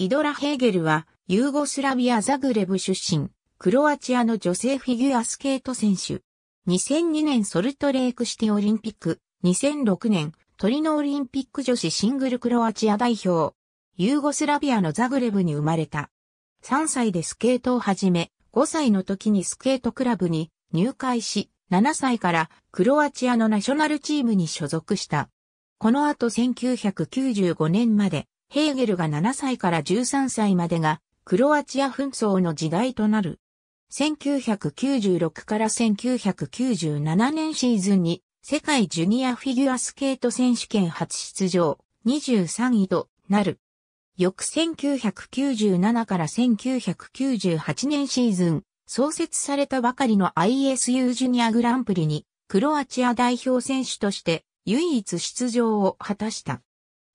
イドラ・ヘーゲルは、ユーゴスラビア・ザグレブ出身、クロアチアの女性フィギュアスケート選手。2002年ソルトレークシティオリンピック、2006年トリノオリンピック女子シングルクロアチア代表。ユーゴスラビアのザグレブに生まれた。3歳でスケートを始め、5歳の時にスケートクラブに入会し、7歳からクロアチアのナショナルチームに所属した。この後1995年までヘーゲルが7歳から13歳までがクロアチア紛争の時代となる。1996から1997年シーズンに世界ジュニアフィギュアスケート選手権初出場23位となる。翌1997から1998年シーズン創設されたばかりの ISU ジュニアグランプリにクロアチア代表選手として唯一出場を果たした。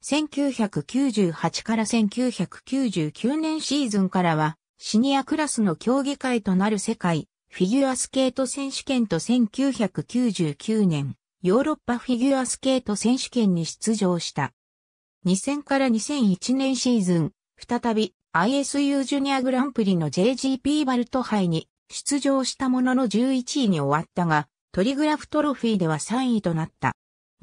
1998から1999年シーズンからは、シニアクラスの競技会となる世界、フィギュアスケート選手権と1999年、ヨーロッパフィギュアスケート選手権に出場した。2000から2001年シーズン、再び ISU ジュニアグランプリの JGP バルト杯に出場したものの11位に終わったが、トリグラフトロフィーでは3位となった。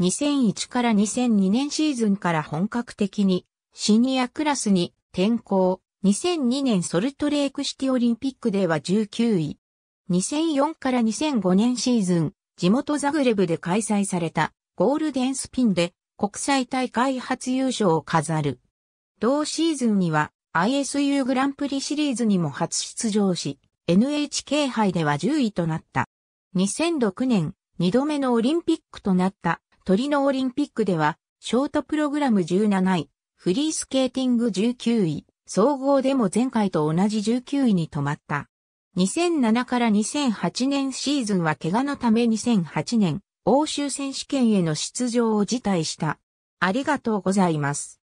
2001から2002年シーズンから本格的にシニアクラスに転向。2002年ソルトレークシティオリンピックでは19位。2004から2005年シーズン、地元ザグレブで開催されたゴールデンスピンで国際大会初優勝を飾る。同シーズンには ISU グランプリシリーズにも初出場し、NHK 杯では10位となった。2006年、2度目のオリンピックとなったトリノオリンピックでは、ショートプログラム17位、フリースケーティング19位、総合でも前回と同じ19位に止まった。2007から2008年シーズンは怪我のため2008年、欧州選手権への出場を辞退した。ありがとうございます。